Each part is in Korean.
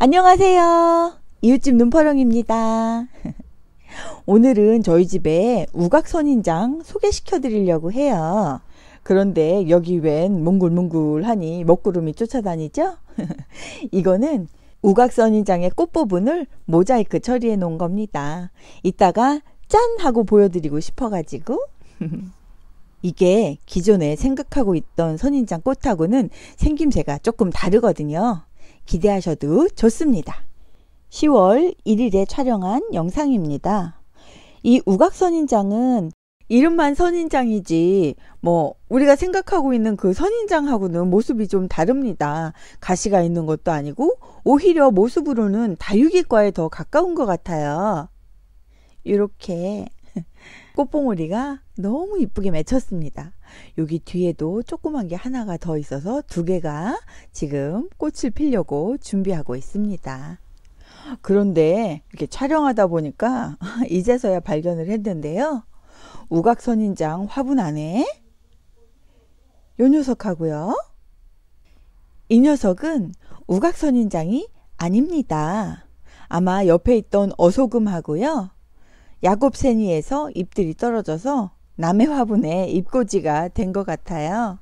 안녕하세요. 이웃집 눈퍼렁입니다. 오늘은 저희 집에 우각선인장 소개시켜 드리려고 해요. 그런데 여기 웬 몽글몽글하니 먹구름이 쫓아다니죠? 이거는 우각선인장의 꽃부분을 모자이크 처리해 놓은 겁니다. 이따가 짠! 하고 보여드리고 싶어가지고. 이게 기존에 생각하고 있던 선인장 꽃하고는 생김새가 조금 다르거든요. 기대하셔도 좋습니다. 10월 1일에 촬영한 영상입니다. 이 우각 선인장은 이름만 선인장이지 뭐 우리가 생각하고 있는 그 선인장하고는 모습이 좀 다릅니다. 가시가 있는 것도 아니고 오히려 모습으로는 다육이과에 더 가까운 것 같아요. 이렇게 꽃봉오리가 너무 이쁘게 맺혔습니다. 여기 뒤에도 조그만 게 하나가 더 있어서 두 개가 지금 꽃을 피려고 준비하고 있습니다. 그런데 이렇게 촬영하다 보니까 이제서야 발견을 했는데요. 우각선인장 화분 안에 요 녀석하고요. 이 녀석은 우각선인장이 아닙니다. 아마 옆에 있던 어소금하고요. 야곱세니에서 잎들이 떨어져서 남의 화분에 잎꽂이가 된 것 같아요.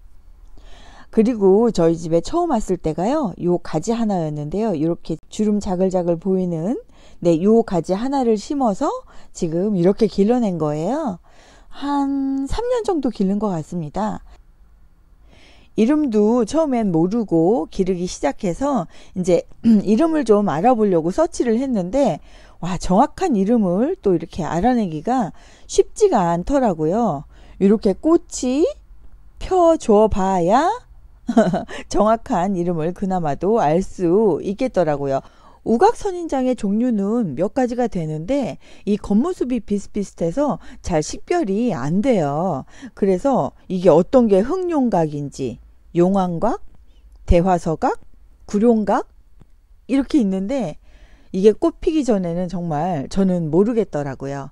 그리고 저희 집에 처음 왔을 때가요. 요 가지 하나였는데요. 이렇게 주름 자글자글 보이는 네, 요 가지 하나를 심어서 지금 이렇게 길러낸 거예요. 한 3년 정도 기른 것 같습니다. 이름도 처음엔 모르고 기르기 시작해서 이제 이름을 좀 알아보려고 서치를 했는데 와, 정확한 이름을 또 이렇게 알아내기가 쉽지가 않더라고요. 이렇게 꽃이 펴줘 봐야 정확한 이름을 그나마도 알 수 있겠더라고요. 우각선인장의 종류는 몇 가지가 되는데 이 겉모습이 비슷비슷해서 잘 식별이 안 돼요. 그래서 이게 어떤 게 흑룡각인지 용왕각, 대화서각, 구룡각 이렇게 있는데 이게 꽃 피기 전에는 정말 저는 모르겠더라고요.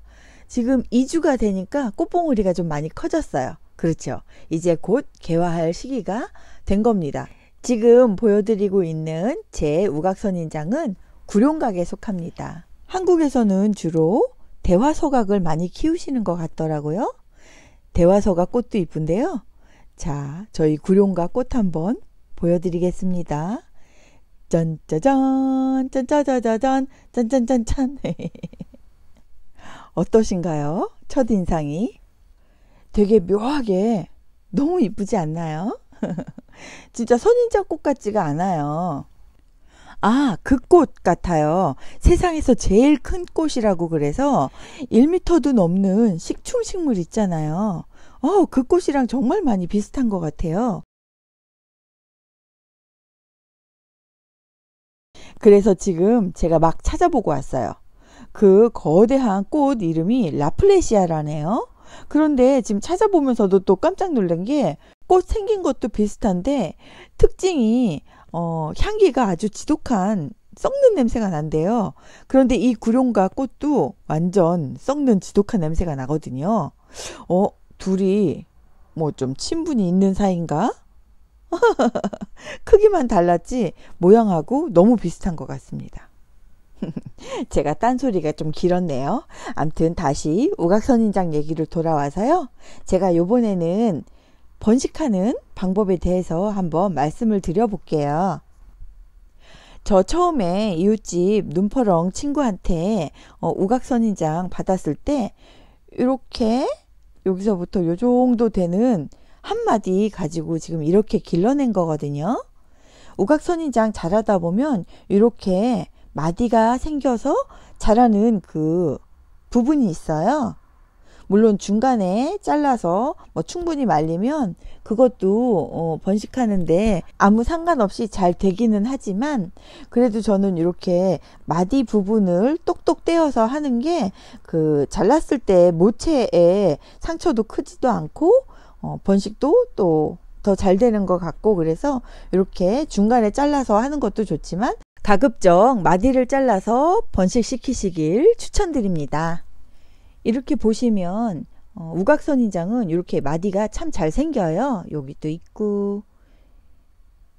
지금 2주가 되니까 꽃봉오리가 좀 많이 커졌어요. 그렇죠. 이제 곧 개화할 시기가 된 겁니다. 지금 보여드리고 있는 제 우각선 인장은 구룡각에 속합니다. 한국에서는 주로 대화서각을 많이 키우시는 것 같더라고요. 대화서각 꽃도 이쁜데요. 자, 저희 구룡각 꽃 한번 보여드리겠습니다. 짠짜잔 짠짜자자잔 짠짠짠짠 어떠신가요? 첫인상이 되게 묘하게 너무 이쁘지 않나요? 진짜 선인장꽃 같지가 않아요. 아, 그 꽃 같아요. 세상에서 제일 큰 꽃이라고 그래서 1미터도 넘는 식충식물 있잖아요. 어, 그 꽃이랑 정말 많이 비슷한 것 같아요. 그래서 지금 제가 막 찾아보고 왔어요. 그 거대한 꽃 이름이 라플레시아라네요. 그런데 지금 찾아보면서도 또 깜짝 놀란 게 꽃 생긴 것도 비슷한데 특징이 어, 향기가 아주 지독한 썩는 냄새가 난대요. 그런데 이 구룡과 꽃도 완전 썩는 지독한 냄새가 나거든요. 어, 둘이 뭐 좀 친분이 있는 사이인가? 크기만 달랐지 모양하고 너무 비슷한 것 같습니다. 제가 딴소리가 좀 길었네요. 암튼 다시 우각선인장 얘기를 돌아와서요. 제가 요번에는 번식하는 방법에 대해서 한번 말씀을 드려볼게요. 저 처음에 이웃집 눈퍼렁 친구한테 어, 우각선인장 받았을 때 이렇게 여기서부터 요 정도 되는 한마디 가지고 지금 이렇게 길러낸 거거든요. 우각선인장 자라다 보면 이렇게 마디가 생겨서 자라는 그 부분이 있어요. 물론 중간에 잘라서 뭐 충분히 말리면 그것도 어 번식하는데 아무 상관없이 잘 되기는 하지만 그래도 저는 이렇게 마디 부분을 똑똑 떼어서 하는 게 그 잘랐을 때 모체에 상처도 크지도 않고 어, 번식도 또 더 잘 되는 것 같고 그래서 이렇게 중간에 잘라서 하는 것도 좋지만 가급적 마디를 잘라서 번식시키시길 추천드립니다. 이렇게 보시면 어, 우각선 인장은 이렇게 마디가 참 잘 생겨요. 여기도 있고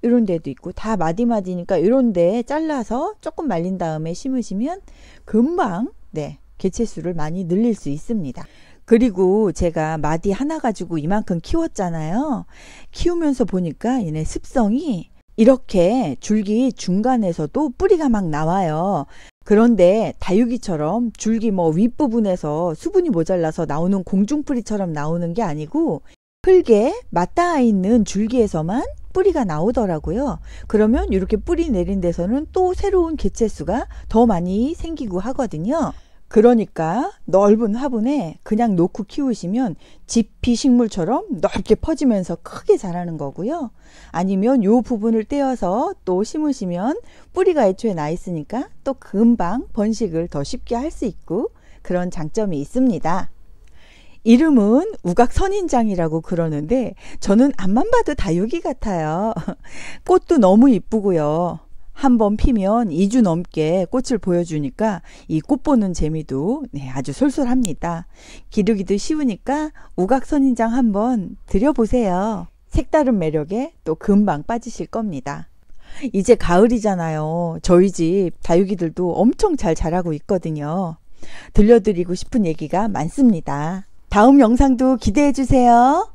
이런 데도 있고 다 마디마디니까 이런 데 잘라서 조금 말린 다음에 심으시면 금방 네 개체수를 많이 늘릴 수 있습니다. 그리고 제가 마디 하나 가지고 이만큼 키웠잖아요. 키우면서 보니까 얘네 습성이 이렇게 줄기 중간에서도 뿌리가 막 나와요. 그런데 다육이처럼 줄기 뭐 윗부분에서 수분이 모자라서 나오는 공중뿌리처럼 나오는 게 아니고 흙에 맞닿아 있는 줄기에서만 뿌리가 나오더라고요. 그러면 이렇게 뿌리 내린 데서는 또 새로운 개체수가 더 많이 생기고 하거든요. 그러니까 넓은 화분에 그냥 놓고 키우시면 집피 식물처럼 넓게 퍼지면서 크게 자라는 거고요. 아니면 요 부분을 떼어서 또 심으시면 뿌리가 애초에 나 있으니까 또 금방 번식을 더 쉽게 할 수 있고 그런 장점이 있습니다. 이름은 우각선인장이라고 그러는데 저는 앞만 봐도 다육이 같아요. 꽃도 너무 이쁘고요. 한번 피면 2주 넘게 꽃을 보여주니까 이 꽃 보는 재미도 네, 아주 솔솔합니다. 기르기도 쉬우니까 우각선인장 한번 들여보세요. 색다른 매력에 또 금방 빠지실 겁니다. 이제 가을이잖아요. 저희 집 다육이들도 엄청 잘 자라고 있거든요. 들려드리고 싶은 얘기가 많습니다. 다음 영상도 기대해 주세요.